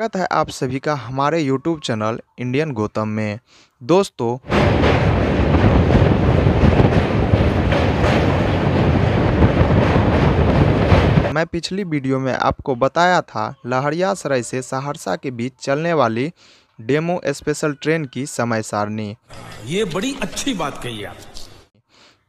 स्वागत है आप सभी का हमारे YouTube चैनल इंडियन गौतम में दोस्तों मैं पिछली वीडियो में आपको बताया था लहरिया सराय से सहरसा के बीच चलने वाली डेमो स्पेशल ट्रेन की समय सारणी ये बड़ी अच्छी बात कही आपने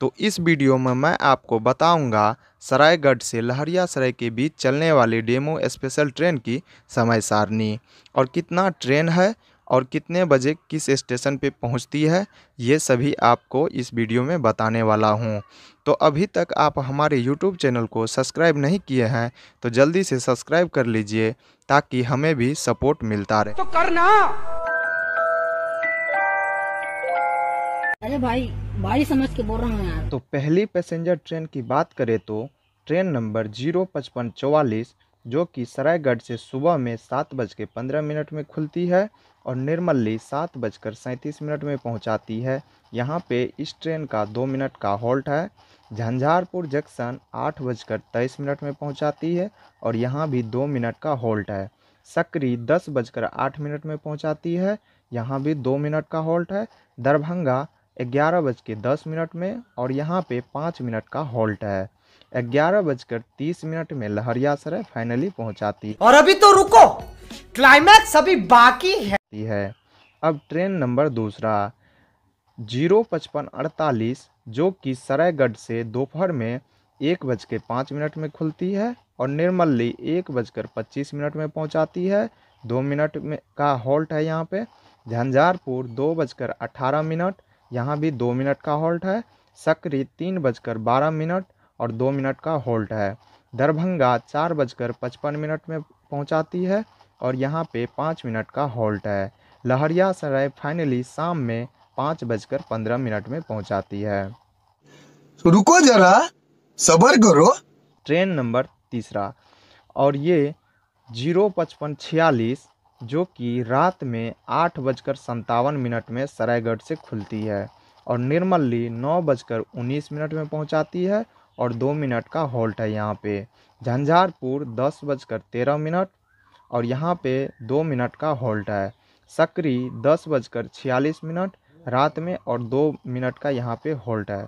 तो इस वीडियो में मैं आपको बताऊंगा सरायगढ़ से लहरिया सराय के बीच चलने वाली डेमो स्पेशल ट्रेन की समय सारणी और कितना ट्रेन है और कितने बजे किस स्टेशन पे पहुंचती है ये सभी आपको इस वीडियो में बताने वाला हूं। तो अभी तक आप हमारे YouTube चैनल को सब्सक्राइब नहीं किए हैं तो जल्दी से सब्सक्राइब कर लीजिए ताकि हमें भी सपोर्ट मिलता रहे तो करना अरे भाई भाई समझ के बोल रहा हूँ यार तो पहली पैसेंजर ट्रेन की बात करें तो ट्रेन नंबर जीरो पचपन चौवालीस जो कि सरायगढ़ से सुबह में सात बज के पंद्रह मिनट में खुलती है और निर्मली सात बजकर सैंतीस मिनट में पहुंचाती है यहाँ पे इस ट्रेन का दो मिनट का हॉल्ट है झंझारपुर जंक्शन आठ बजकर तेईस मिनट में पहुंचाती है और यहाँ भी दो मिनट का हॉल्ट है सकरी दस बजकर आठ मिनट में पहुंचाती है यहाँ भी दो मिनट का हॉल्ट है दरभंगा ग्यारह बज के दस मिनट में और यहाँ पे पाँच मिनट का हॉल्ट है ग्यारह बजकर तीस मिनट में लहरिया सराय फाइनली पहुँचाती और अभी तो रुको क्लाइमैक्स अभी बाकी है है अब ट्रेन नंबर दूसरा जीरो पचपन अड़तालीस जो कि सरायगढ़ से दोपहर में एक बज के पाँच मिनट में खुलती है और निर्मली एक बजकर पच्चीस मिनट में पहुंचाती है दो मिनट में का हॉल्ट है यहाँ पे झंझारपुर दो बजकर अठारह मिनट यहाँ भी दो मिनट का हॉल्ट है सक्री तीन बजकर बारह मिनट और दो मिनट का हॉल्ट है दरभंगा चार बजकर पचपन मिनट में पहुँचाती है और यहाँ पे पाँच मिनट का हॉल्ट है लहरिया सराय फाइनली शाम में पाँच बजकर पंद्रह मिनट में पहुँचाती है तो रुको जरा सबर करो ट्रेन नंबर तीसरा और ये जीरो पचपन छियालीस जो कि रात में आठ बजकर संतावन मिनट में सरायगढ़ से खुलती है और निर्मली नौ बजकर उन्नीस मिनट में पहुंचाती है और दो मिनट का हॉल्ट है यहाँ पे झंझारपुर दस बजकर तेरह मिनट और यहाँ पे दो मिनट का हॉल्ट है सकरी दस बजकर छियालीस मिनट रात में और दो मिनट का यहाँ पे हॉल्ट है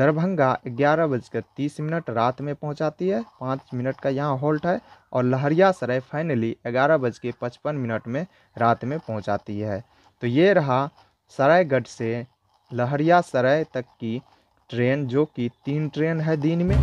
दरभंगा ग्यारह बजकर तीस मिनट रात में पहुंचाती है पाँच मिनट का यहाँ हॉल्ट है और लहरिया सराय फाइनली ग्यारह बज के पचपन मिनट में रात में पहुंचाती है तो ये रहा सरायगढ़ से लहरिया सराय तक की ट्रेन जो कि तीन ट्रेन है दिन में